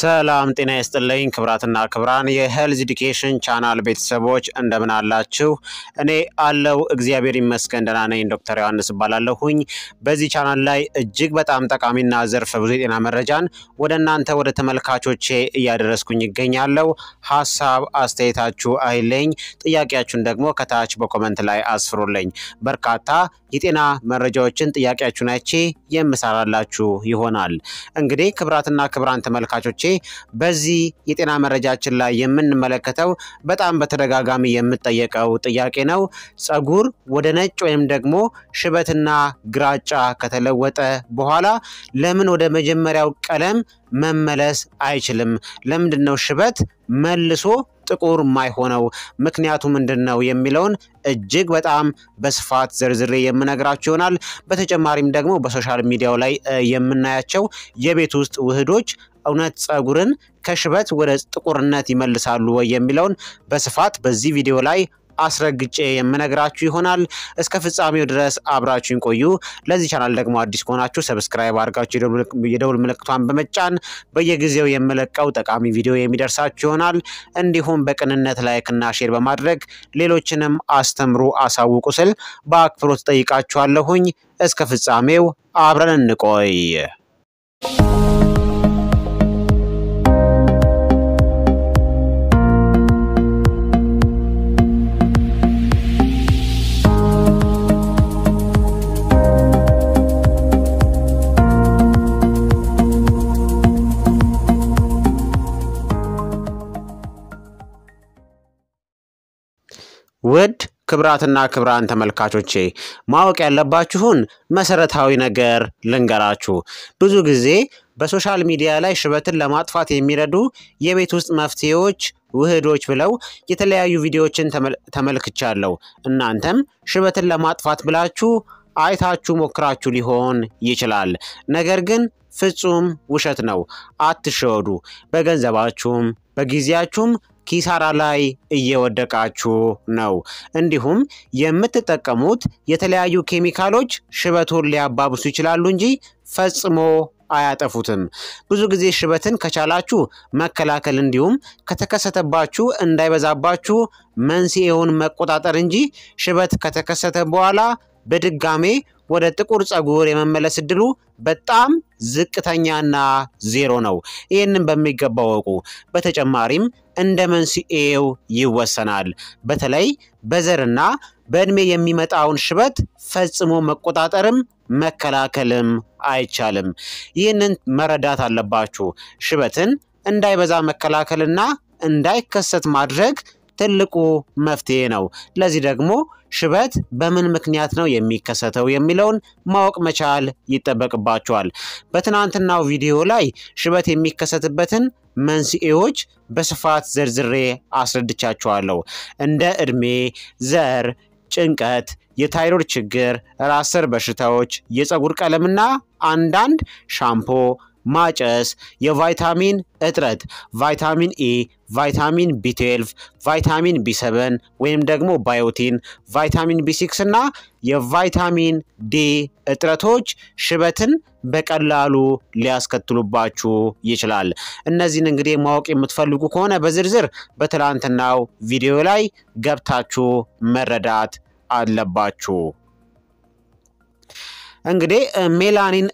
ሰላም ጤና ይስጥልኝ ክብራትና ክብራን የሄልዝ ኢዱኬሽን ቻናል ቤተሰቦች እንደምን አላችሁ? እኔ አለው እግዚአብሔር ይመስገን ደህና ነኝ። ዶክተር ዮሐንስ እባላለሁኝ። በዚህ ቻናል ላይ እጅግ በጣም ጠቃሚና ዘርፈ ብዙ የጤና መረጃን ወደ እናንተ ወደ ተመልካቾቼ እያደረስኩኝ ይገኛለሁ። ሀሳብ አስተያየታችሁ አይለኝ፣ ጥያቄያችሁን ደግሞ ከታች በኮመንት ላይ አስፍሩልኝ። በርካታ የጤና መረጃዎችን ጥያቄያችሁን አይቼ የምሰራላችሁ ይሆናል። እንግዲህ ክብራትና ክብራን ተመልካቾች ወገኖቼ በዚህ የጤና መረጃችን ላይ የምንመለከተው በጣም በተደጋጋሚ የምጠየቀው ጥያቄ ነው። ጸጉር ወደ ነጭ ወይም ደግሞ ሽበትና ግራጫ ከተለወጠ በኋላ ለምን ወደ መጀመሪያው ቀለም መመለስ አይችልም? ለምንድን ነው ሽበት መልሶ ጥቁር ማይሆነው ምክንያቱ ምንድን ነው የሚለውን እጅግ በጣም በስፋት ዝርዝሬ የምነግራችሁ ይሆናል። በተጨማሪም ደግሞ በሶሻል ሚዲያው ላይ የምናያቸው የቤት ውስጥ ውህዶች እውነት ጸጉርን ከሽበት ወደ ጥቁርነት ይመልሳሉ ወይ የሚለውን በስፋት በዚህ ቪዲዮ ላይ አስረግጬ የምነግራችሁ ይሆናል። እስከ ፍጻሜው ድረስ አብራችሁን ቆዩ። ለዚህ ቻናል ደግሞ አዲስ ከሆናችሁ ሰብስክራይብ አድርጋችሁ የደውል ምልክቷን በመጫን በየጊዜው የምለቀው ጠቃሚ ቪዲዮ የሚደርሳችሁ ይሆናል። እንዲሁም በቅንነት ላይክና ሼር በማድረግ ሌሎችንም አስተምሩ፣ አሳውቁ ስል በአክብሮት ጠይቃችኋለሁኝ። እስከ ፍጻሜው አብረን እንቆይ። ውድ ክብራትና ክብራን ተመልካቾቼ ማወቅ ያለባችሁን መሰረታዊ ነገር ልንገራችሁ። ብዙ ጊዜ በሶሻል ሚዲያ ላይ ሽበትን ለማጥፋት የሚረዱ የቤት ውስጥ መፍትሄዎች ውህዶች ብለው የተለያዩ ቪዲዮዎችን ተመልክቻለሁ። እናንተም ሽበትን ለማጥፋት ብላችሁ አይታችሁ ሞክራችሁ ሊሆን ይችላል። ነገር ግን ፍጹም ውሸት ነው። አትሸወዱ። በገንዘባችሁም በጊዜያችሁም ኪሳራ ላይ እየወደቃችሁ ነው። እንዲሁም የምትጠቀሙት የተለያዩ ኬሚካሎች ሽበቱን ሊያባብሱ ይችላሉ እንጂ ፈጽሞ አያጠፉትም። ብዙ ጊዜ ሽበትን ከቻላችሁ መከላከል እንዲሁም ከተከሰተባችሁ እንዳይበዛባችሁ መንስኤውን መቆጣጠር እንጂ ሽበት ከተከሰተ በኋላ በድጋሜ ወደ ጥቁር ጸጉር የመመለስ እድሉ በጣም ዝቅተኛና ዜሮ ነው። ይህንን በሚገባ ወቁ። በተጨማሪም እንደ መንስኤው ይወሰናል። በተለይ በዘርና በእድሜ የሚመጣውን ሽበት ፈጽሞ መቆጣጠርም መከላከልም አይቻልም። ይህንን መረዳት አለባችሁ። ሽበትን እንዳይበዛ መከላከልና እንዳይከሰት ማድረግ ትልቁ መፍትሄ ነው። ለዚህ ደግሞ ሽበት በምን ምክንያት ነው የሚከሰተው የሚለውን ማወቅ መቻል ይጠበቅባቸዋል። በትናንትናው ቪዲዮ ላይ ሽበት የሚከሰትበትን መንስኤዎች በስፋት ዘርዝሬ አስረድቻቸዋለሁ። እንደ ዕድሜ፣ ዘር፣ ጭንቀት፣ የታይሮይድ ችግር፣ ራስ በሽታዎች፣ የፀጉር ቀለምና አንዳንድ ሻምፖ ማጨስ፣ የቫይታሚን እጥረት ቫይታሚን ኢ፣ ቫይታሚን ቢ12፣ ቫይታሚን ቢ7 ወይም ደግሞ ባዮቲን፣ ቫይታሚን ቢ6 እና የቫይታሚን ዲ እጥረቶች ሽበትን በቀላሉ ሊያስከትሉባችሁ ይችላል። እነዚህን እንግዲህ ማወቅ የምትፈልጉ ከሆነ በዝርዝር በትላንትናው ቪዲዮ ላይ ገብታችሁ መረዳት አለባችሁ። እንግዲህ ሜላኒን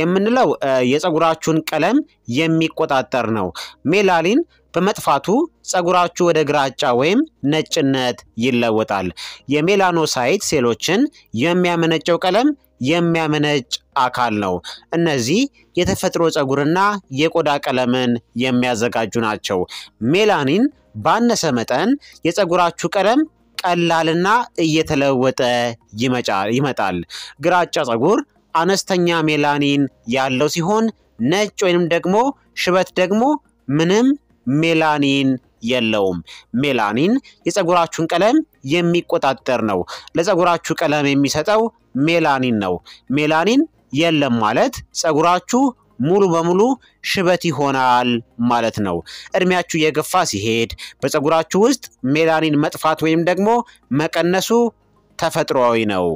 የምንለው የፀጉራችሁን ቀለም የሚቆጣጠር ነው። ሜላኒን በመጥፋቱ ፀጉራችሁ ወደ ግራጫ ወይም ነጭነት ይለወጣል። የሜላኖሳይት ሴሎችን የሚያመነጨው ቀለም የሚያመነጭ አካል ነው። እነዚህ የተፈጥሮ ፀጉርና የቆዳ ቀለምን የሚያዘጋጁ ናቸው። ሜላኒን ባነሰ መጠን የፀጉራችሁ ቀለም ቀላልና እየተለወጠ ይመጣል። ግራጫ ፀጉር አነስተኛ ሜላኒን ያለው ሲሆን ነጭ ወይንም ደግሞ ሽበት ደግሞ ምንም ሜላኒን የለውም። ሜላኒን የፀጉራችሁን ቀለም የሚቆጣጠር ነው። ለፀጉራችሁ ቀለም የሚሰጠው ሜላኒን ነው። ሜላኒን የለም ማለት ጸጉራችሁ ሙሉ በሙሉ ሽበት ይሆናል ማለት ነው። እድሜያችሁ የገፋ ሲሄድ በፀጉራችሁ ውስጥ ሜላኒን መጥፋት ወይም ደግሞ መቀነሱ ተፈጥሯዊ ነው።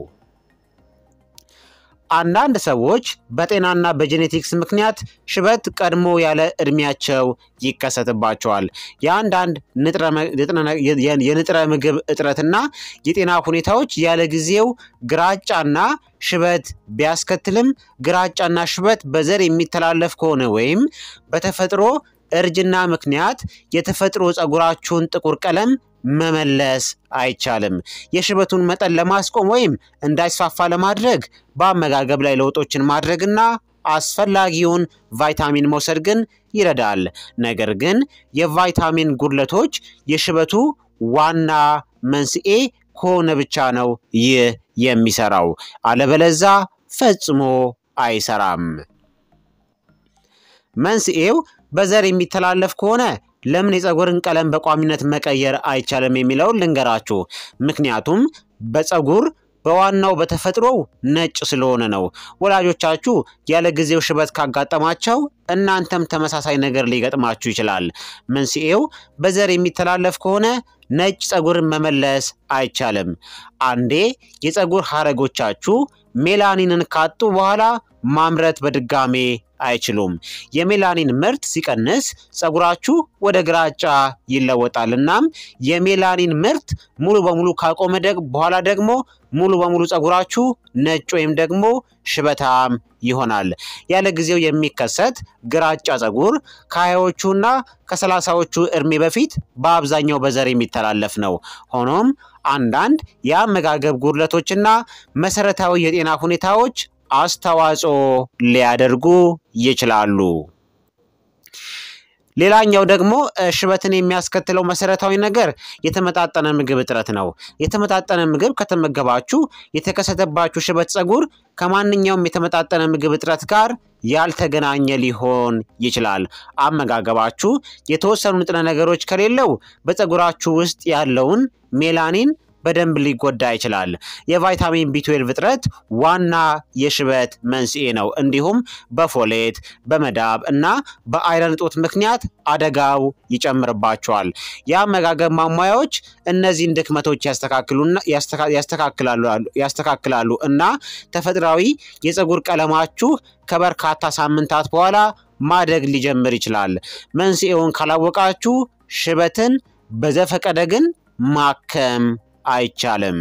አንዳንድ ሰዎች በጤናና በጄኔቲክስ ምክንያት ሽበት ቀድሞ ያለ እድሜያቸው ይከሰትባቸዋል። የአንዳንድ የንጥረ ምግብ እጥረትና የጤና ሁኔታዎች ያለ ጊዜው ግራጫና ሽበት ቢያስከትልም ግራጫና ሽበት በዘር የሚተላለፍ ከሆነ ወይም በተፈጥሮ እርጅና ምክንያት የተፈጥሮ ፀጉራችሁን ጥቁር ቀለም መመለስ አይቻልም። የሽበቱን መጠን ለማስቆም ወይም እንዳይስፋፋ ለማድረግ በአመጋገብ ላይ ለውጦችን ማድረግና አስፈላጊውን ቫይታሚን መውሰድ ግን ይረዳል። ነገር ግን የቫይታሚን ጉድለቶች የሽበቱ ዋና መንስኤ ከሆነ ብቻ ነው ይህ የሚሰራው። አለበለዛ ፈጽሞ አይሰራም። መንስኤው በዘር የሚተላለፍ ከሆነ ለምን የፀጉርን ቀለም በቋሚነት መቀየር አይቻልም የሚለውን ልንገራችሁ። ምክንያቱም በፀጉር በዋናው በተፈጥሮው ነጭ ስለሆነ ነው። ወላጆቻችሁ ያለ ጊዜው ሽበት ካጋጠማቸው እናንተም ተመሳሳይ ነገር ሊገጥማችሁ ይችላል። መንስኤው በዘር የሚተላለፍ ከሆነ ነጭ ፀጉርን መመለስ አይቻልም። አንዴ የፀጉር ሀረጎቻችሁ ሜላኒንን ካጡ በኋላ ማምረት በድጋሜ አይችሉም። የሜላኒን ምርት ሲቀንስ ፀጉራችሁ ወደ ግራጫ ይለወጣል። እናም የሜላኒን ምርት ሙሉ በሙሉ ካቆመ በኋላ ደግሞ ሙሉ በሙሉ ፀጉራችሁ ነጭ ወይም ደግሞ ሽበታም ይሆናል። ያለ ጊዜው የሚከሰት ግራጫ ፀጉር ከሀያዎቹና ከሰላሳዎቹ እድሜ በፊት በአብዛኛው በዘር የሚተላለፍ ነው። ሆኖም አንዳንድ የአመጋገብ ጉድለቶችና መሰረታዊ የጤና ሁኔታዎች አስተዋጽኦ ሊያደርጉ ይችላሉ። ሌላኛው ደግሞ ሽበትን የሚያስከትለው መሰረታዊ ነገር የተመጣጠነ ምግብ እጥረት ነው። የተመጣጠነ ምግብ ከተመገባችሁ የተከሰተባችሁ ሽበት ጸጉር ከማንኛውም የተመጣጠነ ምግብ እጥረት ጋር ያልተገናኘ ሊሆን ይችላል። አመጋገባችሁ የተወሰኑ ንጥረ ነገሮች ከሌለው በጸጉራችሁ ውስጥ ያለውን ሜላኒን በደንብ ሊጎዳ ይችላል። የቫይታሚን ቢትዌል እጥረት ዋና የሽበት መንስኤ ነው። እንዲሁም በፎሌት በመዳብ እና በአይረን እጦት ምክንያት አደጋው ይጨምርባቸዋል። የአመጋገብ ማሟያዎች እነዚህን ድክመቶች ያስተካክላሉ እና ተፈጥሯዊ የፀጉር ቀለማችሁ ከበርካታ ሳምንታት በኋላ ማደግ ሊጀምር ይችላል። መንስኤውን ካላወቃችሁ ሽበትን በዘፈቀደ ግን ማከም አይቻልም።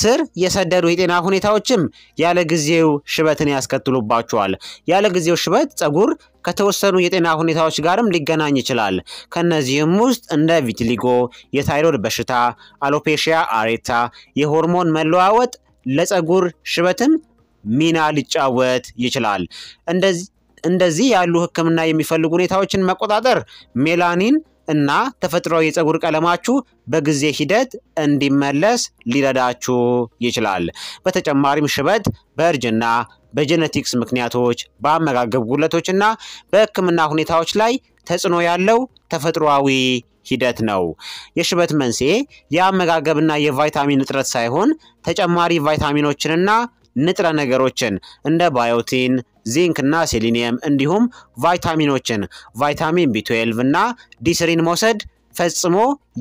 ስር የሰደዱ የጤና ሁኔታዎችም ያለ ጊዜው ሽበትን ያስከትሉባቸዋል። ያለ ጊዜው ሽበት ጸጉር ከተወሰኑ የጤና ሁኔታዎች ጋርም ሊገናኝ ይችላል። ከነዚህም ውስጥ እንደ ቪትሊጎ፣ የታይሮድ በሽታ፣ አሎፔሽያ አሬታ፣ የሆርሞን መለዋወጥ ለጸጉር ሽበትም ሚና ሊጫወት ይችላል። እንደዚህ ያሉ ህክምና የሚፈልጉ ሁኔታዎችን መቆጣጠር ሜላኒን እና ተፈጥሯዊ የፀጉር ቀለማችሁ በጊዜ ሂደት እንዲመለስ ሊረዳችሁ ይችላል። በተጨማሪም ሽበት በእርጅና በጀነቲክስ ምክንያቶች፣ በአመጋገብ ጉድለቶችና በሕክምና ሁኔታዎች ላይ ተጽዕኖ ያለው ተፈጥሯዊ ሂደት ነው። የሽበት መንስኤ የአመጋገብና የቫይታሚን እጥረት ሳይሆን ተጨማሪ ቫይታሚኖችንና ንጥረ ነገሮችን እንደ ባዮቲን፣ እና ሴሊኒየም እንዲሁም ቫይታሚኖችን ቫይታሚን ቢ12 እና ዲስሪን መውሰድ ፈጽሞ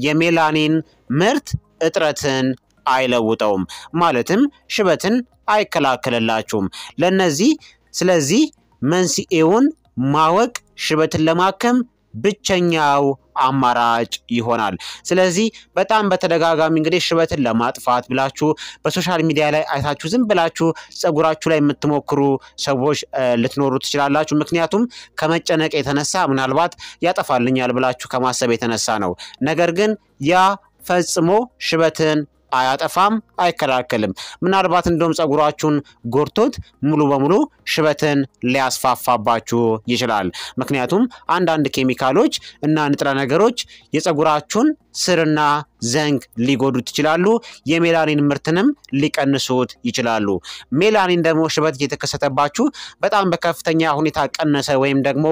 የሜላኒን ምርት እጥረትን አይለውጠውም፣ ማለትም ሽበትን አይከላከልላችሁም። ለነዚህ ስለዚህ መንስኤውን ማወቅ ሽበትን ለማከም ብቸኛው አማራጭ ይሆናል። ስለዚህ በጣም በተደጋጋሚ እንግዲህ ሽበትን ለማጥፋት ብላችሁ በሶሻል ሚዲያ ላይ አይታችሁ ዝም ብላችሁ ጸጉራችሁ ላይ የምትሞክሩ ሰዎች ልትኖሩ ትችላላችሁ። ምክንያቱም ከመጨነቅ የተነሳ ምናልባት ያጠፋልኛል ብላችሁ ከማሰብ የተነሳ ነው። ነገር ግን ያ ፈጽሞ ሽበትን አያጠፋም፣ አይከላከልም። ምናልባት እንደውም ጸጉራችሁን ጎርቶት ሙሉ በሙሉ ሽበትን ሊያስፋፋባችሁ ይችላል። ምክንያቱም አንዳንድ ኬሚካሎች እና ንጥረ ነገሮች የጸጉራችሁን ስርና ዘንግ ሊጎዱት ይችላሉ። የሜላኒን ምርትንም ሊቀንሱት ይችላሉ። ሜላኒን ደግሞ ሽበት እየተከሰተባችሁ በጣም በከፍተኛ ሁኔታ ቀነሰ ወይም ደግሞ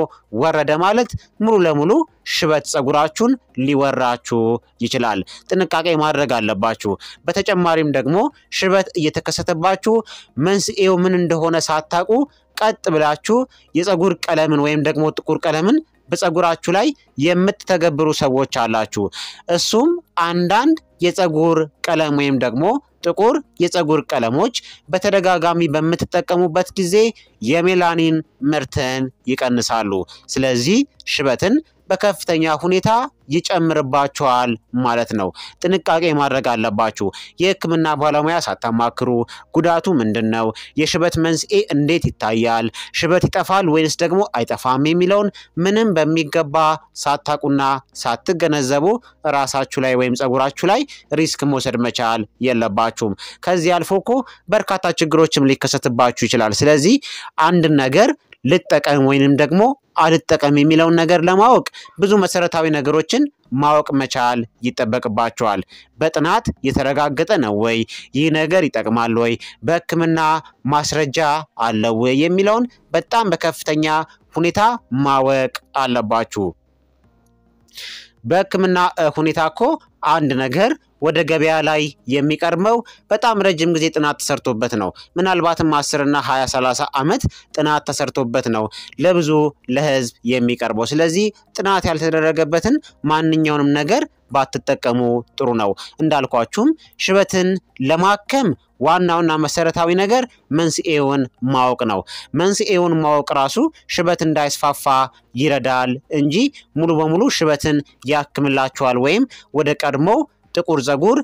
ወረደ ማለት ሙሉ ለሙሉ ሽበት ጸጉራችሁን ሊወራችሁ ይችላል። ጥንቃቄ ማድረግ አለባችሁ። በተጨማሪም ደግሞ ሽበት እየተከሰተባችሁ መንስኤው ምን እንደሆነ ሳታውቁ ቀጥ ብላችሁ የፀጉር ቀለምን ወይም ደግሞ ጥቁር ቀለምን በፀጉራችሁ ላይ የምትተገብሩ ሰዎች አላችሁ። እሱም አንዳንድ የፀጉር ቀለም ወይም ደግሞ ጥቁር የፀጉር ቀለሞች በተደጋጋሚ በምትጠቀሙበት ጊዜ የሜላኒን ምርትን ይቀንሳሉ። ስለዚህ ሽበትን በከፍተኛ ሁኔታ ይጨምርባቸዋል ማለት ነው። ጥንቃቄ ማድረግ አለባችሁ። የህክምና ባለሙያ ሳታማክሩ ጉዳቱ ምንድን ነው፣ የሽበት መንስኤ እንዴት ይታያል፣ ሽበት ይጠፋል ወይንስ ደግሞ አይጠፋም የሚለውን ምንም በሚገባ ሳታቁና ሳትገነዘቡ ራሳችሁ ላይ ወይም ጸጉራችሁ ላይ ሪስክ መውሰድ መቻል የለባችሁም። ከዚህ አልፎ እኮ በርካታ ችግሮችም ሊከሰትባችሁ ይችላል። ስለዚህ አንድ ነገር ልጠቀም ወይንም ደግሞ አልጠቀም የሚለውን ነገር ለማወቅ ብዙ መሰረታዊ ነገሮችን ማወቅ መቻል ይጠበቅባቸዋል። በጥናት የተረጋገጠ ነው ወይ? ይህ ነገር ይጠቅማል ወይ? በሕክምና ማስረጃ አለው ወይ? የሚለውን በጣም በከፍተኛ ሁኔታ ማወቅ አለባችሁ። በሕክምና ሁኔታ እኮ አንድ ነገር ወደ ገበያ ላይ የሚቀርመው በጣም ረጅም ጊዜ ጥናት ተሰርቶበት ነው። ምናልባትም አስርና ሀያ ሰላሳ ዓመት ጥናት ተሰርቶበት ነው ለብዙ ለህዝብ የሚቀርበው። ስለዚህ ጥናት ያልተደረገበትን ማንኛውንም ነገር ባትጠቀሙ ጥሩ ነው። እንዳልኳችሁም ሽበትን ለማከም ዋናውና መሰረታዊ ነገር መንስኤውን ማወቅ ነው። መንስኤውን ማወቅ ራሱ ሽበት እንዳይስፋፋ ይረዳል እንጂ ሙሉ በሙሉ ሽበትን ያክምላችኋል ወይም ወደ ቀድሞ ጥቁር ጸጉር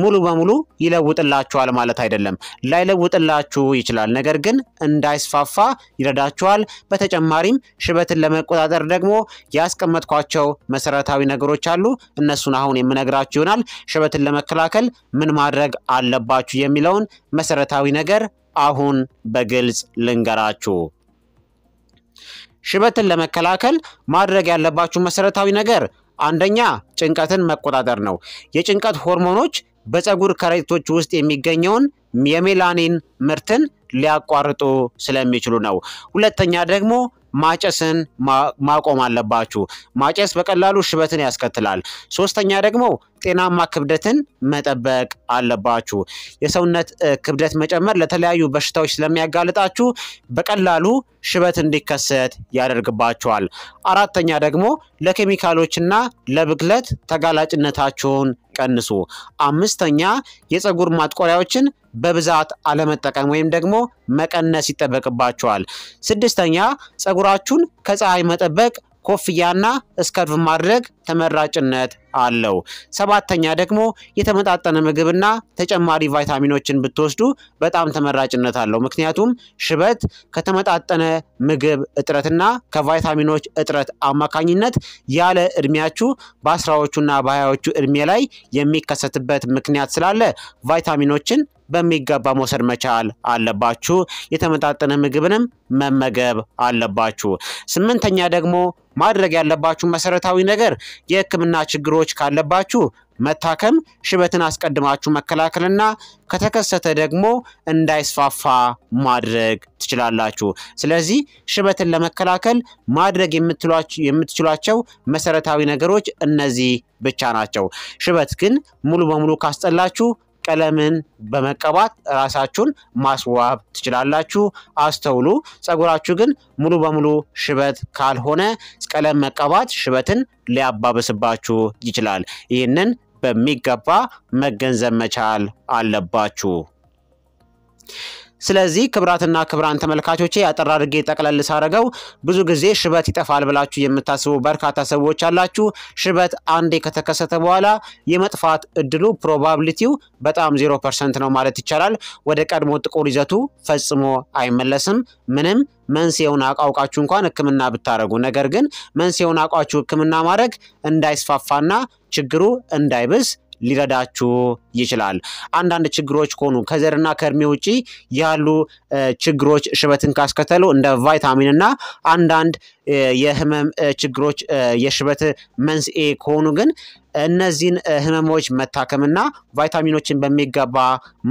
ሙሉ በሙሉ ይለውጥላችኋል ማለት አይደለም። ላይለውጥላችሁ ይችላል፣ ነገር ግን እንዳይስፋፋ ይረዳችኋል። በተጨማሪም ሽበትን ለመቆጣጠር ደግሞ ያስቀመጥኳቸው መሰረታዊ ነገሮች አሉ። እነሱን አሁን የምነግራችሁ ይሆናል። ሽበትን ለመከላከል ምን ማድረግ አለባችሁ የሚለውን መሰረታዊ ነገር አሁን በግልጽ ልንገራችሁ። ሽበትን ለመከላከል ማድረግ ያለባችሁ መሰረታዊ ነገር አንደኛ ጭንቀትን መቆጣጠር ነው። የጭንቀት ሆርሞኖች በፀጉር ከረጢቶች ውስጥ የሚገኘውን የሜላኒን ምርትን ሊያቋርጡ ስለሚችሉ ነው። ሁለተኛ ደግሞ ማጨስን ማቆም አለባችሁ። ማጨስ በቀላሉ ሽበትን ያስከትላል። ሶስተኛ ደግሞ ጤናማ ክብደትን መጠበቅ አለባችሁ። የሰውነት ክብደት መጨመር ለተለያዩ በሽታዎች ስለሚያጋልጣችሁ በቀላሉ ሽበት እንዲከሰት ያደርግባችኋል። አራተኛ ደግሞ ለኬሚካሎችና ለብክለት ተጋላጭነታችሁን ቀንሱ። አምስተኛ የፀጉር ማጥቆሪያዎችን በብዛት አለመጠቀም ወይም ደግሞ መቀነስ ይጠበቅባቸዋል። ስድስተኛ ፀጉራችሁን ከፀሐይ መጠበቅ ኮፍያና እስከርቭ ማድረግ ተመራጭነት አለው። ሰባተኛ ደግሞ የተመጣጠነ ምግብና ተጨማሪ ቫይታሚኖችን ብትወስዱ በጣም ተመራጭነት አለው። ምክንያቱም ሽበት ከተመጣጠነ ምግብ እጥረትና ከቫይታሚኖች እጥረት አማካኝነት ያለ እድሜያችሁ በአስራዎቹና በሀያዎቹ እድሜ ላይ የሚከሰትበት ምክንያት ስላለ ቫይታሚኖችን በሚገባ መውሰድ መቻል አለባችሁ። የተመጣጠነ ምግብንም መመገብ አለባችሁ። ስምንተኛ ደግሞ ማድረግ ያለባችሁ መሰረታዊ ነገር የህክምና ችግሮች ካለባችሁ መታከም፣ ሽበትን አስቀድማችሁ መከላከልና ከተከሰተ ደግሞ እንዳይስፋፋ ማድረግ ትችላላችሁ። ስለዚህ ሽበትን ለመከላከል ማድረግ የምትችሏቸው መሰረታዊ ነገሮች እነዚህ ብቻ ናቸው። ሽበት ግን ሙሉ በሙሉ ካስጠላችሁ ቀለምን በመቀባት ራሳችሁን ማስዋብ ትችላላችሁ። አስተውሉ። ጸጉራችሁ ግን ሙሉ በሙሉ ሽበት ካልሆነ ቀለም መቀባት ሽበትን ሊያባብስባችሁ ይችላል። ይህንን በሚገባ መገንዘብ መቻል አለባችሁ። ስለዚህ ክብራትና ክብራን ተመልካቾቼ ያጠራ አድርጌ ጠቅለል ሳረገው ብዙ ጊዜ ሽበት ይጠፋል ብላችሁ የምታስቡ በርካታ ሰዎች አላችሁ። ሽበት አንዴ ከተከሰተ በኋላ የመጥፋት እድሉ ፕሮባብሊቲው በጣም ዜሮ ፐርሰንት ነው ማለት ይቻላል። ወደ ቀድሞ ጥቁር ይዘቱ ፈጽሞ አይመለስም። ምንም መንስኤውን አውቃችሁ እንኳን ሕክምና ብታደረጉ፣ ነገር ግን መንስኤውን አውቃችሁ ሕክምና ማድረግ እንዳይስፋፋና ችግሩ እንዳይብስ ሊረዳችሁ ይችላል። አንዳንድ ችግሮች ከሆኑ ከዘርና ከእድሜ ውጪ ያሉ ችግሮች ሽበትን ካስከተሉ እንደ ቫይታሚን እና አንዳንድ የህመም ችግሮች የሽበት መንስኤ ከሆኑ ግን እነዚህን ህመሞች መታከምና ቫይታሚኖችን በሚገባ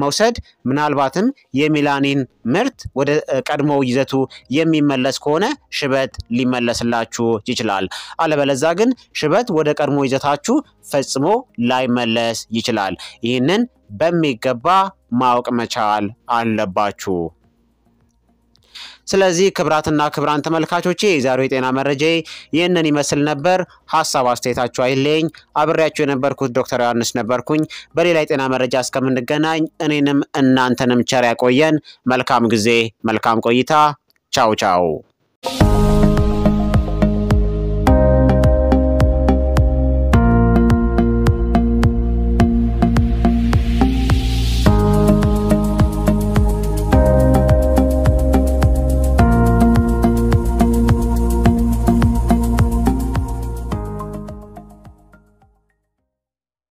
መውሰድ ምናልባትም የሚላኒን ምርት ወደ ቀድሞ ይዘቱ የሚመለስ ከሆነ ሽበት ሊመለስላችሁ ይችላል። አለበለዛ ግን ሽበት ወደ ቀድሞ ይዘታችሁ ፈጽሞ ላይመለስ ይችላል። ይህንን በሚገባ ማወቅ መቻል አለባችሁ። ስለዚህ ክብራትና ክብራን ተመልካቾቼ የዛሬው የጤና መረጃ ይህንን ይመስል ነበር። ሀሳብ አስተያየታችሁ አይለየኝ። አብሬያችሁ የነበርኩት ዶክተር ዮሐንስ ነበርኩኝ። በሌላ የጤና መረጃ እስከምንገናኝ እኔንም እናንተንም ቸር ያቆየን። መልካም ጊዜ፣ መልካም ቆይታ። ቻው ቻው።